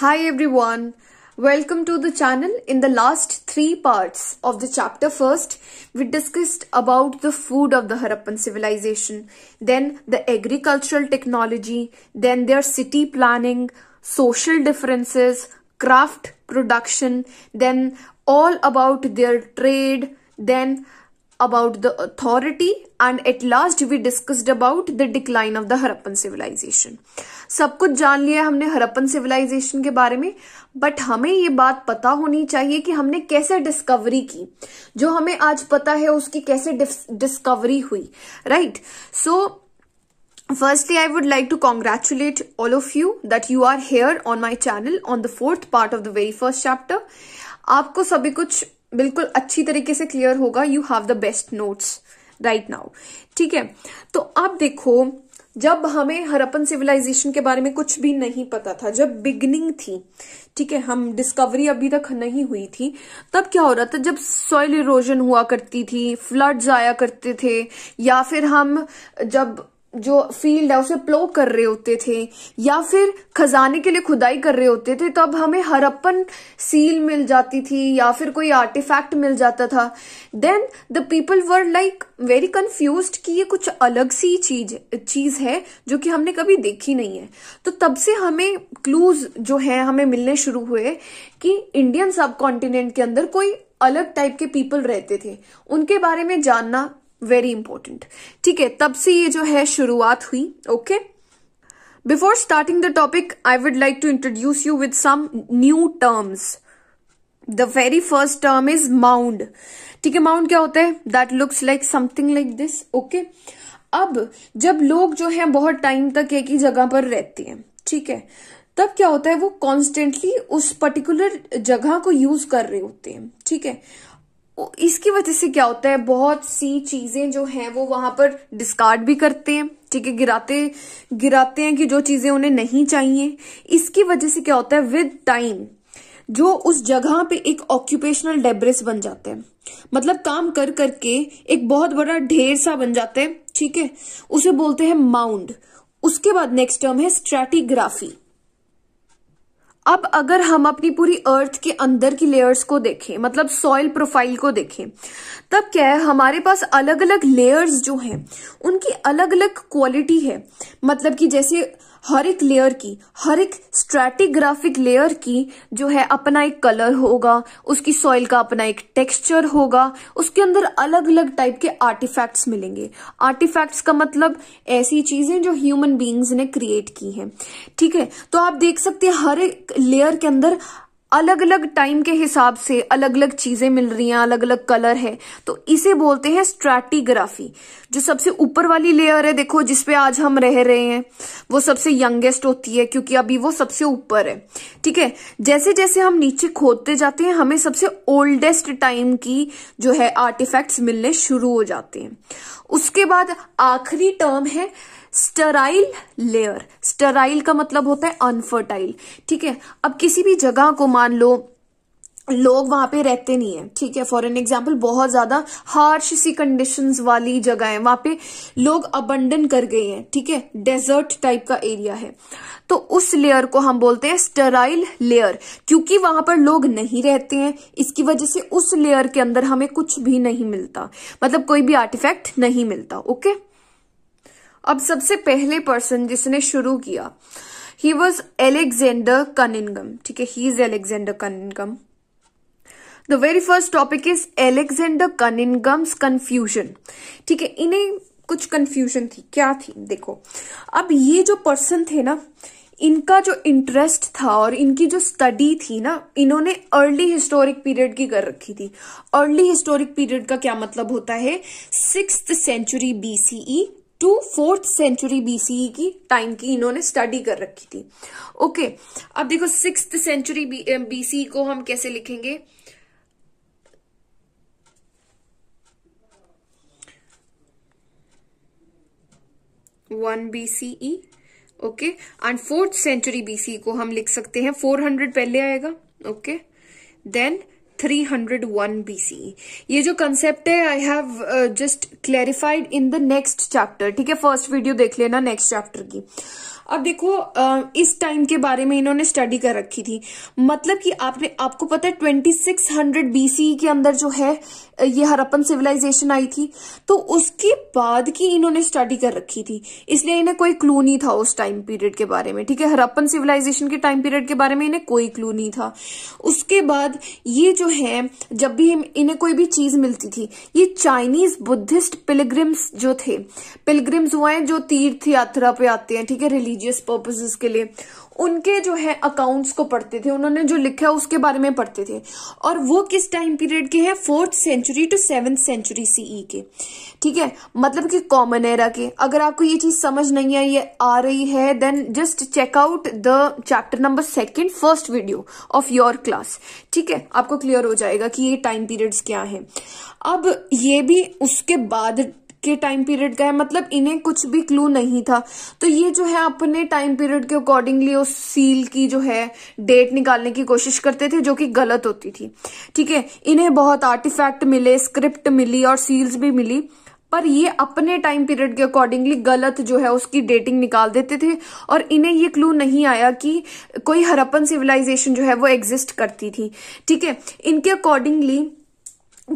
Hi everyone. Welcome to the channel. In the last three parts of the chapter first, we discussed about the food of the Harappan civilization, then the agricultural technology, then their city planning, social differences, craft production, then all about their trade, then about the authority and at last we discussed about the decline of the Harappan civilization. सब कुछ जान लिया हमने Harappan civilisation के बारे में but हमें ये बात पता होनी चाहिए कि हमने कैसे डिस्कवरी की जो हमें आज पता है उसकी कैसे डिस्कवरी हुई right so firstly I would like to congratulate all of you that you are here on my channel on the fourth part of the very first chapter आपको सभी कुछ बिल्कुल अच्छी तरीके से क्लियर होगा you have the best notes right now ठीक है तो आप देखो जब हमें हरपन सिविलाइजेशन के बारे में कुछ भी नहीं पता था जब बिगनिंग थी ठीक है हम डिस्कवरी अभी तक नहीं हुई थी तब क्या हो रहा था जब सॉइल इरोजन हुआ करती थी फ्लड्स आया करते थे या फिर हम जब जो फील्ड है उसे प्लो कर रहे होते थे या फिर खजाने के लिए खुदाई कर रहे होते थे तो अब हमें हरप्पन सील मिल जाती थी या फिर कोई आर्टिफैक्ट मिल जाता था then the people were like very confuse कि ये कुछ अलग सी चीज चीज है जो कि हमने कभी देखी नहीं है तो तब से हमें क्लूज जो है हमें मिलने शुरू हुए कि इंडियन सब कॉन्टिनेंट के अंदर कोई अलग टाइप के पीपल रहते थे उनके बारे में जानना वेरी इंपॉर्टेंट ठीक है तब से ये जो है शुरुआत हुई okay before starting the topic I would like to introduce you with some new terms the very first term is mound ठीक है माउंड क्या होता है that looks like something like this okay अब जब लोग जो है बहुत टाइम तक एक ही जगह पर रहते हैं ठीक है तब क्या होता है वो कॉन्स्टेंटली उस पर्टिकुलर जगह को यूज कर रहे होते हैं ठीक है इसकी वजह से क्या होता है बहुत सी चीज़ें जो हैं वो वहां पर डिस्कार्ड भी करते हैं ठीक है गिराते गिराते हैं कि जो चीज़ें उन्हें नहीं चाहिए इसकी वजह से क्या होता है विद टाइम जो उस जगह पे एक ऑक्यूपेशनल डेब्रेस बन जाते हैं मतलब काम कर करके एक बहुत बड़ा ढेर सा बन जाता है ठीक है उसे बोलते हैं माउंड उसके बाद नेक्स्ट टर्म है स्ट्रेटिग्राफी अब अगर हम अपनी पूरी अर्थ के अंदर की लेयर्स को देखें मतलब सॉइल प्रोफाइल को देखें तब क्या है हमारे पास अलग अलग लेयर्स जो हैं उनकी अलग अलग क्वालिटी है मतलब कि जैसे हर एक लेयर की हर एक स्ट्रेटिग्राफिक लेयर की जो है अपना एक कलर होगा उसकी सॉइल का अपना एक टेक्सचर होगा उसके अंदर अलग अलग टाइप के आर्टिफैक्ट्स मिलेंगे आर्टिफैक्ट्स का मतलब ऐसी चीजें जो ह्यूमन बींग्स ने क्रिएट की हैं ठीक है तो आप देख सकते हैं हर एक लेयर के अंदर अलग अलग टाइम के हिसाब से अलग अलग चीजें मिल रही हैं अलग अलग कलर है तो इसे बोलते हैं स्ट्रेटिग्राफी जो सबसे ऊपर वाली लेयर है देखो जिसपे आज हम रह रहे हैं वो सबसे यंगेस्ट होती है क्योंकि अभी वो सबसे ऊपर है ठीक है जैसे जैसे हम नीचे खोदते जाते हैं हमें सबसे ओल्डेस्ट टाइम की जो है आर्टिफैक्ट्स मिलने शुरू हो जाते हैं उसके बाद आखिरी टर्म है स्टराइल लेयर स्टराइल का मतलब होता है अनफर्टाइल ठीक है अब किसी भी जगह को मान लो लोग वहां पे रहते नहीं है ठीक है फॉर एन एग्जाम्पल बहुत ज्यादा हार्श सी कंडीशन वाली जगह है वहां पे लोग अबंडन कर गए हैं ठीक है डेजर्ट टाइप का एरिया है तो उस लेयर को हम बोलते हैं स्टराइल लेयर क्योंकि वहां पर लोग नहीं रहते हैं इसकी वजह से उस लेयर के अंदर हमें कुछ भी नहीं मिलता मतलब कोई भी आर्टिफैक्ट नहीं मिलता ओके अब सबसे पहले पर्सन जिसने शुरू किया ही वॉज एलेक्जेंडर कनिनगम ठीक है he is Alexander Cunningham the very first topic is Alexander Cunningham's confusion ठीक है इन्हें कुछ कन्फ्यूजन थी क्या थी देखो अब ये जो पर्सन थे ना इनका जो इंटरेस्ट था और इनकी जो स्टडी थी ना इन्होंने अर्ली हिस्टोरिक पीरियड की कर रखी थी अर्ली हिस्टोरिक पीरियड का क्या मतलब होता है six century BCE to fourth century BCE e की टाइम की इन्होंने स्टडी कर रखी थी ओके okay, अब देखो सिक्स सेंचुरी बीसीई को हम कैसे लिखेंगे one BCE okay and fourth century BC को हम लिख सकते हैं फोर हंड्रेड पहले आएगा ओके देन 301 सी ये जो कंसेप्ट है I have just clarified in the next chapter ठीक है फर्स्ट वीडियो देख लेना नेक्स्ट चैप्टर की अब देखो इस टाइम के बारे में इन्होंने स्टडी कर रखी थी मतलब कि आपने आपको पता है ट्वेंटी सिक्स हंड्रेड बीसी के अंदर जो है ये हरप्पन सिविलाइजेशन आई थी तो उसके बाद की इन्होंने स्टडी कर रखी थी इसलिए इन्हें कोई क्लू नहीं था उस टाइम पीरियड के बारे में ठीक है हरप्पन सिविलाइजेशन के टाइम पीरियड के बारे में इन्हें कोई क्लू नहीं था उसके बाद ये जो है जब भी इन्हें कोई भी चीज मिलती थी ये चाइनीज बुद्धिस्ट पिलग्रिम्स जो थे पिलग्रिम्स हुआ हैं जो तीर्थ यात्रा पे आते हैं ठीक है रिलीज रिलीजियस पर्पजेस के लिए उनके जो है अकाउंट्स को पढ़ते थे उन्होंने जो लिखा है उसके बारे में पढ़ते थे और वो किस टाइम पीरियड के हैं fourth century to seventh century CE के ठीक है मतलब कि कॉमन एरा के अगर आपको ये चीज समझ नहीं आई आ रही है then just check out the chapter number second first video of your class ठीक है आपको क्लियर हो जाएगा कि ये टाइम पीरियड्स क्या है अब ये भी उसके बाद के टाइम पीरियड का है मतलब इन्हें कुछ भी क्लू नहीं था तो ये जो है अपने टाइम पीरियड के अकॉर्डिंगली उस सील की जो है डेट निकालने की कोशिश करते थे जो कि गलत होती थी ठीक है इन्हें बहुत आर्टिफैक्ट मिले स्क्रिप्ट मिली और सील्स भी मिली पर ये अपने टाइम पीरियड के अकॉर्डिंगली गलत जो है उसकी डेटिंग निकाल देते थे और इन्हें ये क्लू नहीं आया कि कोई हरप्पन सिविलाइजेशन जो है वो एग्जिस्ट करती थी ठीक है इनके अकॉर्डिंगली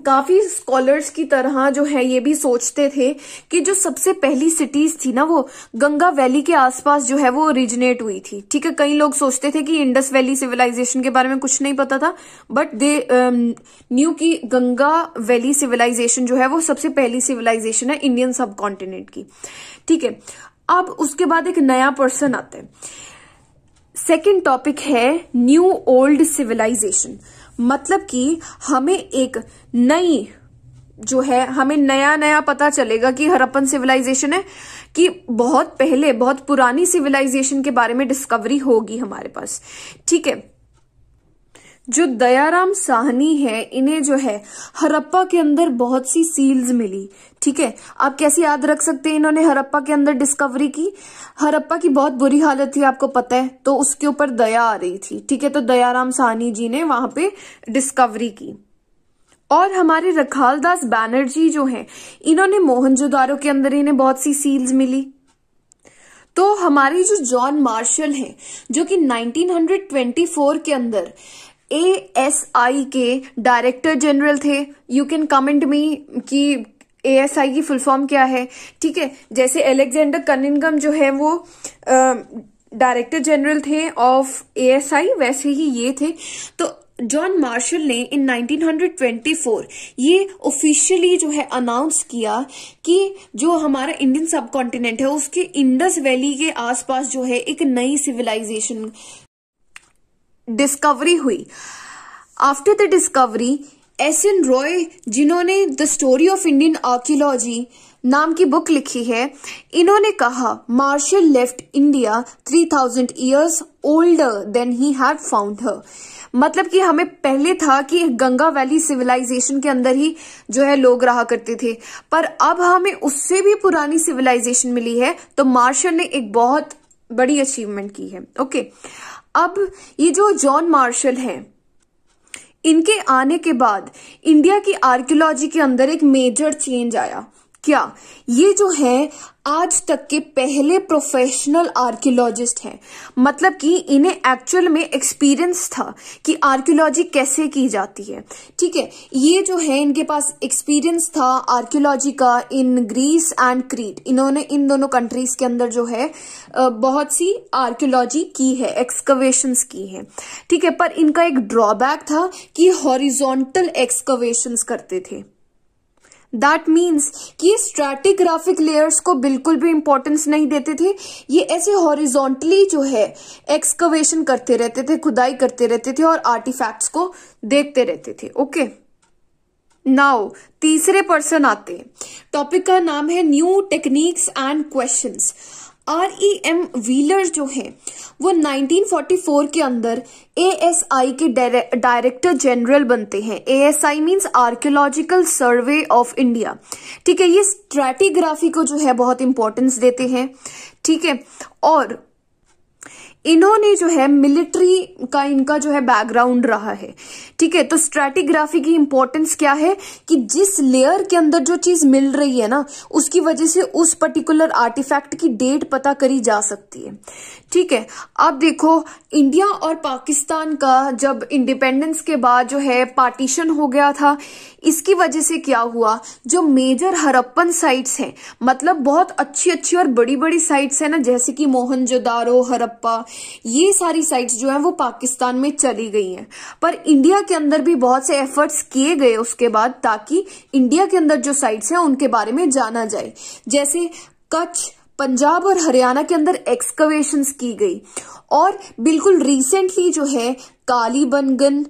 काफी स्कॉलर्स की तरह जो है ये भी सोचते थे कि जो सबसे पहली सिटीज थी ना वो गंगा वैली के आसपास जो है वो ओरिजिनेट हुई थी ठीक है कई लोग सोचते थे कि इंडस वैली सिविलाइजेशन के बारे में कुछ नहीं पता था बट दे न्यू की गंगा वैली सिविलाइजेशन जो है वो सबसे पहली सिविलाइजेशन है इंडियन सब कॉन्टिनेंट की ठीक है अब उसके बाद एक नया पर्सन आता है सेकेंड टॉपिक है न्यू ओल्ड सिविलाइजेशन मतलब कि हमें एक नई जो है हमें नया नया पता चलेगा कि हरप्पन सिविलाइजेशन है कि बहुत पहले बहुत पुरानी सिविलाइजेशन के बारे में डिस्कवरी होगी हमारे पास ठीक है जो दयाराम साहनी है इन्हें जो है हरप्पा के अंदर बहुत सी सील्स मिली ठीक है आप कैसे याद रख सकते हैं इन्होंने हरप्पा के अंदर डिस्कवरी की हरप्पा की बहुत बुरी हालत थी आपको पता है तो उसके ऊपर दया आ रही थी ठीक है तो दयाराम साहनी जी ने वहां पे डिस्कवरी की और हमारे रखालदास बैनर्जी जो है इन्होंने मोहनजोदारो के अंदर इन्हें बहुत सी सील्स मिली तो हमारी जो जॉन मार्शल है जो कि 1924 के अंदर एस आई के डायरेक्टर जनरल थे यू कैन कमेंट मी कि आई की फुल फॉर्म क्या है ठीक है जैसे एलेक्जेंडर कनिंगम जो है वो डायरेक्टर जनरल थे ऑफ ए एस आई वैसे ही ये थे तो जॉन मार्शल ने इन 1924 ये ऑफिशियली जो है अनाउंस किया कि जो हमारा इंडियन सब कॉन्टिनेंट है उसके इंडस वैली के आसपास जो है एक नई सिविलाइजेशन डिस्कवरी हुई after the discovery S N Roy जिन्होंने the story of Indian archaeology नाम की बुक लिखी है इन्होंने कहा Marshall left India three thousand years older than he had found her मतलब कि हमें पहले था कि गंगा वैली सिविलाइजेशन के अंदर ही जो है लोग रहा करते थे पर अब हमें उससे भी पुरानी सिविलाइजेशन मिली है तो मार्शल ने एक बहुत बड़ी अचीवमेंट की है ओके okay. अब ये जो जॉन मार्शल हैं इनके आने के बाद इंडिया की आर्कियोलॉजी के अंदर एक मेजर चेंज आया क्या ये जो है आज तक के पहले प्रोफेशनल आर्कियोलॉजिस्ट हैं मतलब कि इन्हें एक्चुअल में एक्सपीरियंस था कि आर्कियोलॉजी कैसे की जाती है ठीक है ये जो है इनके पास एक्सपीरियंस था आर्कियोलॉजी का इन ग्रीस एंड क्रीट इन्होंने इन दोनों कंट्रीज के अंदर जो है बहुत सी आर्कियोलॉजी की है एक्सकवेशन की है ठीक है पर इनका एक ड्रॉबैक था कि हॉरिजोंटल एक्सकवेशन करते थे दैट मीन्स कि ये स्ट्रैटिग्राफिक लेयर्स को बिल्कुल भी इंपॉर्टेंस नहीं देते थे ये ऐसे हॉरिजोंटली जो है एक्सकवेशन करते रहते थे खुदाई करते रहते थे और आर्टिफैक्ट्स को देखते रहते थे ओके okay? नाउ तीसरे पर्सन आते हैं टॉपिक का नाम है new techniques and questions R E M Wheeler जो है वो 1944 के अंदर ए एस आई के डायरेक्टर जनरल बनते हैं A S I means archaeological survey of India ठीक है ये स्ट्रेटिग्राफी को जो है बहुत इंपॉर्टेंस देते हैं ठीक है और इन्होंने जो है मिलिट्री का इनका जो है बैकग्राउंड रहा है ठीक है तो स्ट्रेटिग्राफी की इंपॉर्टेंस क्या है कि जिस लेयर के अंदर जो चीज मिल रही है ना उसकी वजह से उस पर्टिकुलर आर्टिफैक्ट की डेट पता करी जा सकती है ठीक है अब देखो इंडिया और पाकिस्तान का जब इंडिपेंडेंस के बाद जो है पार्टीशन हो गया था इसकी वजह से क्या हुआ जो मेजर हरप्पन साइट्स हैं मतलब बहुत अच्छी अच्छी और बड़ी बड़ी साइट्स हैं ना जैसे कि मोहनजोदारो हरप्पा ये सारी साइट्स जो हैं वो पाकिस्तान में चली गई हैं पर इंडिया के अंदर भी बहुत से एफर्ट्स किए गए उसके बाद ताकि इंडिया के अंदर जो साइट्स हैं उनके बारे में जाना जाए जैसे कच्छ पंजाब और हरियाणा के अंदर एक्सकवेशन की गई और बिल्कुल रिसेंटली जो है कालीबनगन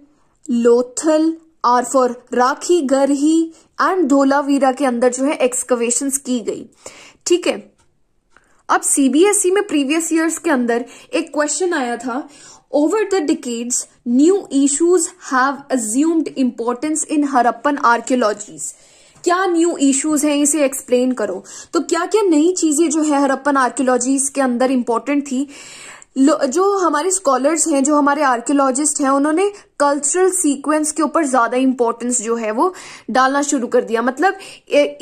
लोथल आर फॉर राखी गरही एंड धोलावीरा के अंदर जो है एक्सकवेशन की गई ठीक है अब सीबीएसई e में प्रीवियस ईयर्स के अंदर एक क्वेश्चन आया था over the decades new issues have assumed importance in Harappan archaeologies क्या न्यू इश्यूज हैं इसे एक्सप्लेन करो तो क्या क्या नई चीजें जो है हरप्पन आर्कियोलॉजीज के अंदर इंपॉर्टेंट थी जो हमारे स्कॉलर्स हैं जो हमारे आर्कियोलॉजिस्ट हैं उन्होंने कल्चरल सीक्वेंस के ऊपर ज़्यादा इम्पोर्टेंस जो है वो डालना शुरू कर दिया मतलब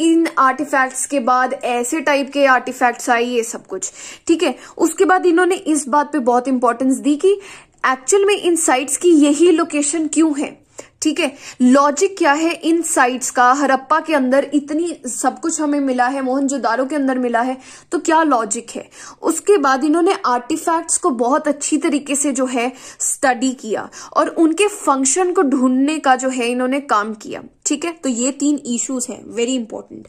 इन आर्टिफैक्ट्स के बाद ऐसे टाइप के आर्टिफैक्ट्स आए ये सब कुछ ठीक है उसके बाद इन्होंने इस बात पे बहुत इंपॉर्टेंस दी कि एक्चुअल में इन साइट्स की यही लोकेशन क्यों है ठीक है लॉजिक क्या है इन साइट्स का हरप्पा के अंदर इतनी सब कुछ हमें मिला है मोहनजोदारो के अंदर मिला है तो क्या लॉजिक है उसके बाद इन्होंने आर्टिफैक्ट्स को बहुत अच्छी तरीके से जो है स्टडी किया और उनके फंक्शन को ढूंढने का जो है इन्होंने काम किया ठीक है तो ये तीन इश्यूज हैं वेरी इंपॉर्टेंट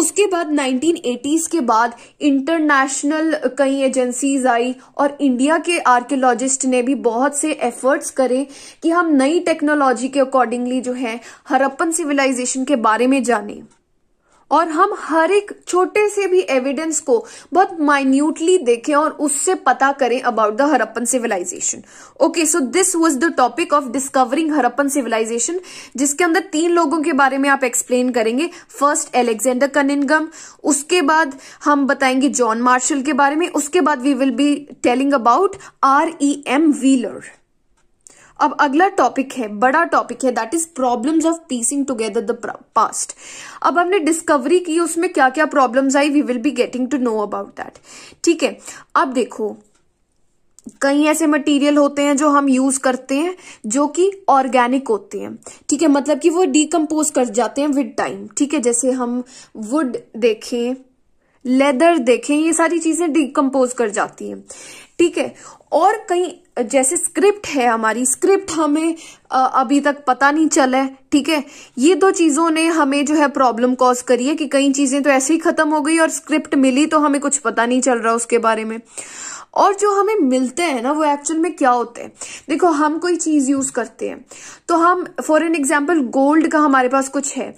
उसके बाद 1980s के बाद इंटरनेशनल कई एजेंसीज आई और इंडिया के आर्कियोलॉजिस्ट ने भी बहुत से एफर्ट्स करे कि हम नई टेक्नोलॉजी के अकॉर्डिंगली जो है हरप्पन सिविलाइजेशन के बारे में जाने और हम हर एक छोटे से भी एविडेंस को बहुत माइन्यूटली देखें और उससे पता करें about the Harappan civilisation okay so this was the topic of discovering Harappan civilisation जिसके अंदर तीन लोगों के बारे में आप एक्सप्लेन करेंगे फर्स्ट एलेक्जेंडर कनिनगम उसके बाद हम बताएंगे जॉन मार्शल के बारे में उसके बाद we will be telling about R E M Wheeler अब अगला टॉपिक है बड़ा टॉपिक है that is problems of piecing together the past अब हमने डिस्कवरी की उसमें क्या क्या प्रॉब्लम्स आई we will be getting to know about that ठीक है अब देखो कई ऐसे मटेरियल होते हैं जो हम यूज करते हैं जो कि ऑर्गेनिक होते हैं ठीक है मतलब कि वो डीकम्पोज कर जाते हैं विद टाइम ठीक है जैसे हम वुड देखें लेदर देखें ये सारी चीजें डिकम्पोज कर जाती हैं ठीक है और कहीं जैसे स्क्रिप्ट है हमारी स्क्रिप्ट हमें अभी तक पता नहीं चला है ठीक है ये दो चीजों ने हमें जो है प्रॉब्लम कॉज करी है कि कई चीजें तो ऐसे ही खत्म हो गई और स्क्रिप्ट मिली तो हमें कुछ पता नहीं चल रहा उसके बारे में और जो हमें मिलते हैं ना वो एक्चुअल में क्या होते हैं देखो हम कोई चीज़ यूज़ करते हैं तो हम फॉर एन एग्जाम्पल गोल्ड का हमारे पास कुछ है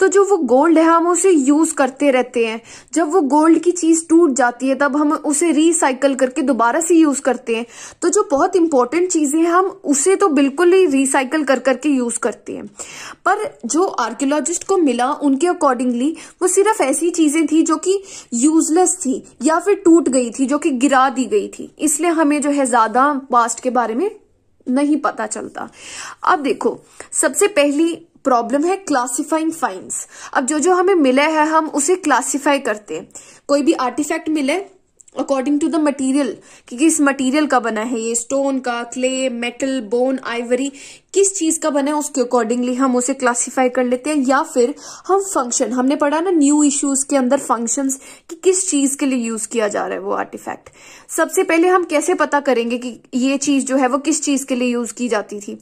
तो जो वो गोल्ड है हम उसे यूज़ करते रहते हैं जब वो गोल्ड की चीज़ टूट जाती है तब हम उसे रिसाइकल करके दोबारा से यूज़ करते हैं तो जो बहुत इंपॉर्टेंट चीज़ें हम उसे तो बिल्कुल ही रिसाइकल कर करके यूज़ करते हैं पर जो आर्कियोलॉजिस्ट को मिला उनके अकॉर्डिंगली वो सिर्फ ऐसी चीज़ें थी जो कि यूजलेस थी या फिर टूट गई थी जो कि गिरा दी गई थी इसलिए हमें जो है ज्यादा पास्ट के बारे में नहीं पता चलता अब देखो सबसे पहली प्रॉब्लम है क्लासिफाइंग फाइंस अब जो जो हमें मिले है हम उसे क्लासिफाई करते हैं कोई भी आर्टिफैक्ट मिले अकॉर्डिंग टू द मटीरियल कि किस मटीरियल का बना है ये स्टोन का क्ले मेटल बोन आइवरी किस चीज का बना है उसके अकॉर्डिंगली हम उसे क्लासिफाई कर लेते हैं या फिर हम फंक्शन हमने पढ़ा ना न्यू इश्यूज के अंदर फंक्शंस कि किस चीज के लिए यूज किया जा रहा है वो आर्टिफैक्ट सबसे पहले हम कैसे पता करेंगे कि ये चीज जो है वो किस चीज के लिए यूज की जाती थी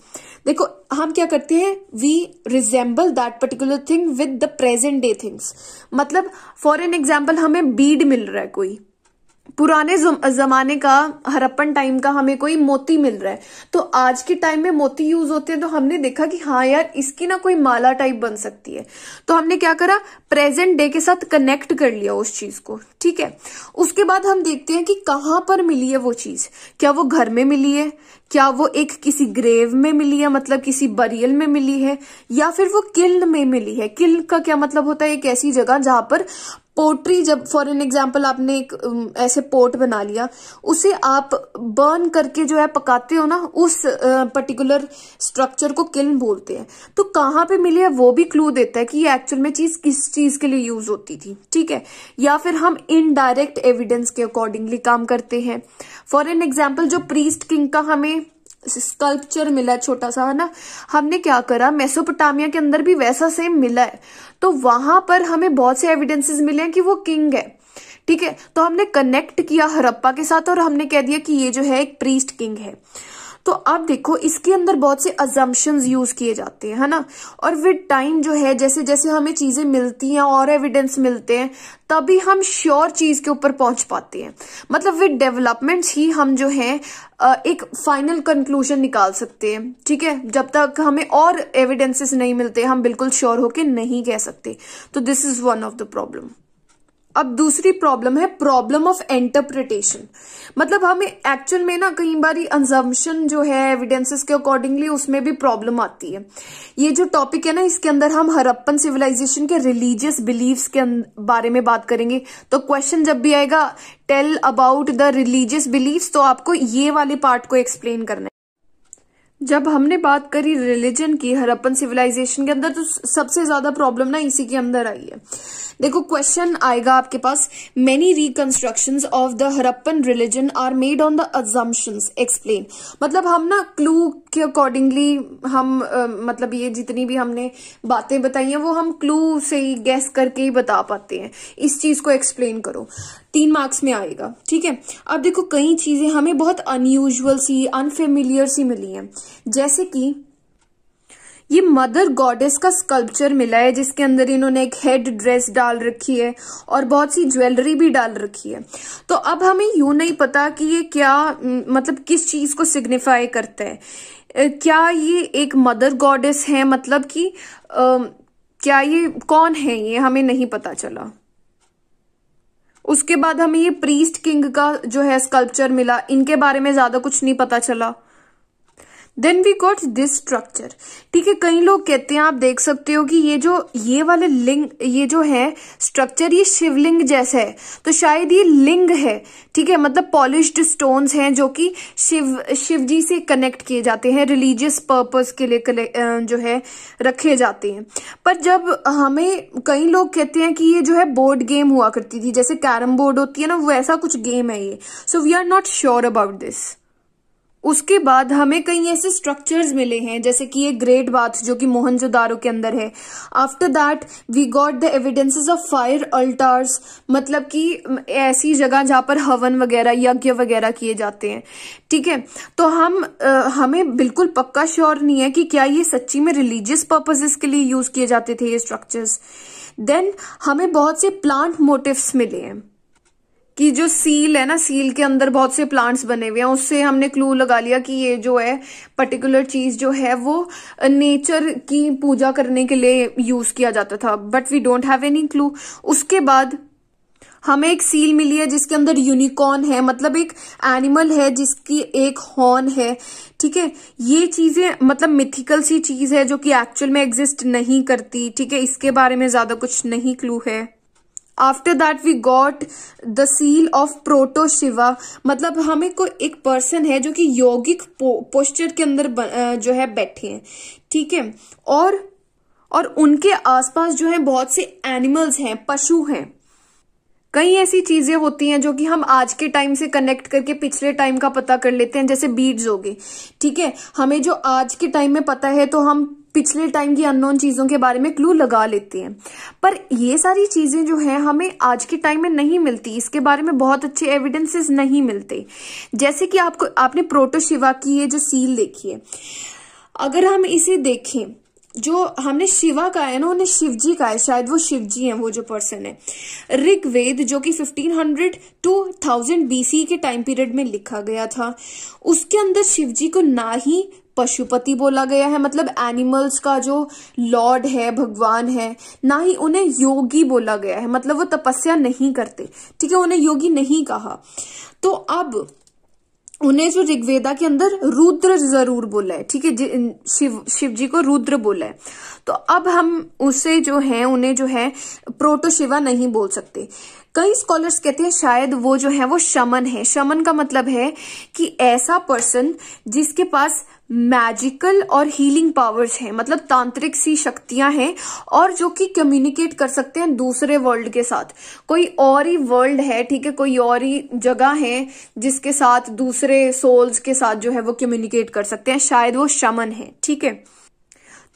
देखो हम क्या करते हैं we resemble that particular thing with the present day things मतलब फॉर एन एग्जाम्पल हमें बीड मिल रहा है कोई पुराने जमाने का हरप्पन टाइम का हमें कोई मोती मिल रहा है तो आज के टाइम में मोती यूज होते हैं तो हमने देखा कि हाँ यार इसकी ना कोई माला टाइप बन सकती है तो हमने क्या करा प्रेजेंट डे के साथ कनेक्ट कर लिया उस चीज को ठीक है उसके बाद हम देखते हैं कि कहाँ पर मिली है वो चीज क्या वो घर में मिली है क्या वो एक किसी ग्रेव में मिली है मतलब किसी बरियल में मिली है या फिर वो किल्न में मिली है किल्न का क्या मतलब होता है एक ऐसी जगह जहां पर पोट्री जब फॉर एन एग्जाम्पल आपने एक ऐसे पोट बना लिया उसे आप बर्न करके जो है पकाते हो ना उस पर्टिकुलर स्ट्रक्चर को किल्न बोलते हैं तो कहाँ पे मिली है वो भी क्लू देता है कि ये एक्चुअल में चीज किस चीज चीज के लिए यूज होती थी ठीक है या फिर हम इनडायरेक्ट एविडेंस के अकॉर्डिंगली काम करते हैं फॉर एन एग्जाम्पल जो प्रीस्ट किंग का हमें स्कल्पचर मिला है छोटा सा है ना हमने क्या करा मेसोपोटामिया के अंदर भी वैसा सेम मिला है तो वहां पर हमें बहुत से एविडेंसेस मिले हैं कि वो किंग है ठीक है तो हमने कनेक्ट किया हरप्पा के साथ और हमने कह दिया कि ये जो है एक प्रीस्ट किंग है तो आप देखो इसके अंदर बहुत से अजम्पन्स यूज किए जाते हैं है ना और विद टाइम जो है जैसे जैसे हमें चीजें मिलती हैं और एविडेंस मिलते हैं तभी हम श्योर चीज के ऊपर पहुंच पाते हैं मतलब विद डेवलपमेंट ही हम जो है एक फाइनल कंक्लूजन निकाल सकते हैं ठीक है जब तक हमें और एविडेंसेस नहीं मिलते हम बिल्कुल श्योर होके नहीं कह सकते तो this is one of the problem अब दूसरी प्रॉब्लम है प्रॉब्लम ऑफ इंटरप्रिटेशन मतलब हमें एक्चुअल में ना कई बार अंजम्पन जो है एविडेंसेस के अकॉर्डिंगली उसमें भी प्रॉब्लम आती है ये जो टॉपिक है ना इसके अंदर हम हरप्पन सिविलाइजेशन के रिलीजियस बिलीव्स के अं-, बारे में बात करेंगे तो क्वेश्चन जब भी आएगा tell about the religious beliefs तो आपको ये वाले पार्ट को एक्सप्लेन करना है जब हमने बात करी रिलीजन की हरप्पन सिविलाइजेशन के अंदर तो सबसे ज्यादा प्रॉब्लम ना इसी के अंदर आई है देखो क्वेश्चन आएगा आपके पास many reconstruction of the Harappan religion are made on the assumptions explain मतलब हम ना क्लू के अकॉर्डिंगली हम आ, मतलब ये जितनी भी हमने बातें बताई हैं वो हम क्लू से ही गैस करके ही बता पाते हैं इस चीज को एक्सप्लेन करो तीन मार्क्स में आएगा ठीक है अब देखो कई चीजें हमें बहुत अनयूजल सी अनफेमिलियर सी मिली हैं जैसे कि ये मदर गॉडेस का स्कल्पचर मिला है जिसके अंदर इन्होंने एक हेड ड्रेस डाल रखी है और बहुत सी ज्वेलरी भी डाल रखी है तो अब हमें यू नहीं पता कि ये क्या मतलब किस चीज को सिग्निफाई करता है क्या ये एक मदर गॉडेस है मतलब कि क्या ये कौन है ये हमें नहीं पता चला उसके बाद हमें ये प्रीस्ट किंग का जो है स्कल्पचर मिला इनके बारे में ज्यादा कुछ नहीं पता चला then we got this structure ठीक है कई लोग कहते हैं आप देख सकते हो कि ये जो ये वाले लिंग ये जो है स्ट्रक्चर ये शिवलिंग जैसा है तो शायद ये लिंग है ठीक है मतलब पॉलिश्ड स्टोन्स हैं जो कि शिव शिव जी से कनेक्ट किए जाते हैं रिलीजियस पर्पज के लिए जो है रखे जाते हैं पर जब हमें कई लोग कहते हैं कि ये जो है बोर्ड गेम हुआ करती थी जैसे कैरम बोर्ड होती है ना वैसा कुछ गेम है ये so we are not sure about this उसके बाद हमें कई ऐसे स्ट्रक्चर्स मिले हैं जैसे कि ये ग्रेट बाथ जो कि मोहनजोदारो के अंदर है after that we got the evidences of fire altars मतलब कि ऐसी जगह जहां पर हवन वगैरह यज्ञ वगैरह किए जाते हैं ठीक है तो हम आ, हमें बिल्कुल पक्का श्योर नहीं है कि क्या ये सच्ची में रिलीजियस पर्पजेस के लिए यूज किए जाते थे ये स्ट्रक्चर्स देन हमें बहुत से प्लांट मोटिव्स मिले हैं कि जो सील है ना सील के अंदर बहुत से प्लांट्स बने हुए हैं उससे हमने क्लू लगा लिया कि ये जो है पर्टिकुलर चीज जो है वो नेचर की पूजा करने के लिए यूज किया जाता था but we don't have any clue उसके बाद हमें एक सील मिली है जिसके अंदर यूनिकॉर्न है मतलब एक एनिमल है जिसकी एक हॉर्न है ठीक है ये चीजें मतलब मिथिकल सी चीज है जो कि एक्चुअल में एग्जिस्ट नहीं करती ठीक है इसके बारे में ज्यादा कुछ नहीं क्लू है after that we got the seal of proto Shiva मतलब हमें कोई एक पर्सन है जो कि यौगिक पोस्चर के अंदर जो है बैठे हैं ठीक है और और उनके आसपास जो है बहुत से एनिमल्स हैं पशु हैं कई ऐसी चीजें होती हैं जो कि हम आज के टाइम से कनेक्ट करके पिछले टाइम का पता कर लेते हैं जैसे बीड्स हो गए ठीक है हमें जो आज के टाइम में पता है तो हम पिछले टाइम की अननोन चीज़ों के बारे में क्लू लगा लेते हैं पर ये सारी चीज़ें जो है हमें आज के टाइम में नहीं मिलती इसके बारे में बहुत अच्छे एविडेंसेस नहीं मिलते जैसे कि आपको आपने प्रोटोशिवा की ये जो सील देखी है अगर हम इसे देखें जो हमने शिवा का है ना उन्हें शिवजी का है शायद वो शिव जी हैं वो जो पर्सन है ऋग्वेद जो कि 1500 टू थाउजेंड बीसी के टाइम पीरियड में लिखा गया था उसके अंदर शिव जी को ना ही पशुपति बोला गया है मतलब एनिमल्स का जो लॉर्ड है भगवान है ना ही उन्हें योगी बोला गया है मतलब वो तपस्या नहीं करते ठीक है उन्हें योगी नहीं कहा तो अब उन्हें जो ऋग्वेदा के अंदर रुद्र जरूर बोला है ठीक है शिव शिव जी को रुद्र बोला है तो अब हम उसे जो है उन्हें जो है प्रोटो शिवा नहीं बोल सकते कई स्कॉलर्स कहते हैं शायद वो जो है वो शमन है शमन का मतलब है कि ऐसा पर्सन जिसके पास मैजिकल और हीलिंग पावर्स हैं मतलब तांत्रिक सी शक्तियां हैं और जो कि कम्युनिकेट कर सकते हैं दूसरे वर्ल्ड के साथ कोई और ही वर्ल्ड है ठीक है कोई और ही जगह है जिसके साथ दूसरे सोल्स के साथ जो है वो कम्युनिकेट कर सकते हैं शायद वो शमन है ठीक है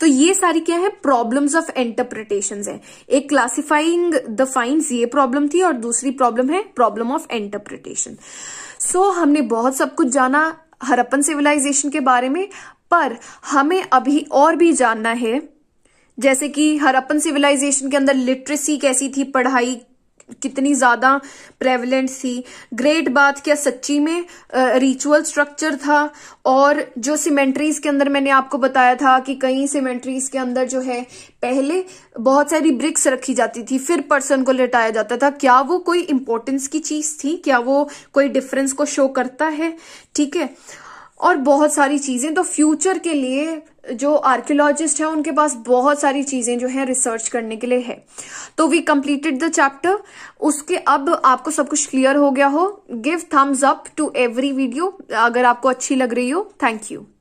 तो ये सारी क्या है प्रॉब्लम्स ऑफ एंटरप्रिटेशन है एक क्लासिफाइंग द फाइन्स ये प्रॉब्लम थी और दूसरी प्रॉब्लम है प्रॉब्लम ऑफ एंटरप्रिटेशन सो हमने बहुत सब कुछ जाना हरप्पन सिविलाइजेशन के बारे में पर हमें अभी और भी जानना है जैसे कि हरप्पन सिविलाइजेशन के अंदर लिटरेसी कैसी थी पढ़ाई कितनी ज़्यादा प्रेवलेंट थी ग्रेट बात क्या सच्ची में रिचुअल uh, स्ट्रक्चर था और जो सीमेंट्रीज के अंदर मैंने आपको बताया था कि कई सीमेंट्रीज के अंदर जो है पहले बहुत सारी ब्रिक्स रखी जाती थी फिर पर्सन को लेटाया जाता था क्या वो कोई इंपॉर्टेंस की चीज़ थी क्या वो कोई डिफरेंस को शो करता है ठीक है और बहुत सारी चीज़ें तो फ्यूचर के लिए जो आर्कियोलॉजिस्ट है उनके पास बहुत सारी चीज़ें जो है रिसर्च करने के लिए है तो वी कंप्लीटेड द चैप्टर उसके अब आपको सब कुछ क्लियर हो गया हो give thumbs up to every video अगर आपको अच्छी लग रही हो थैंक यू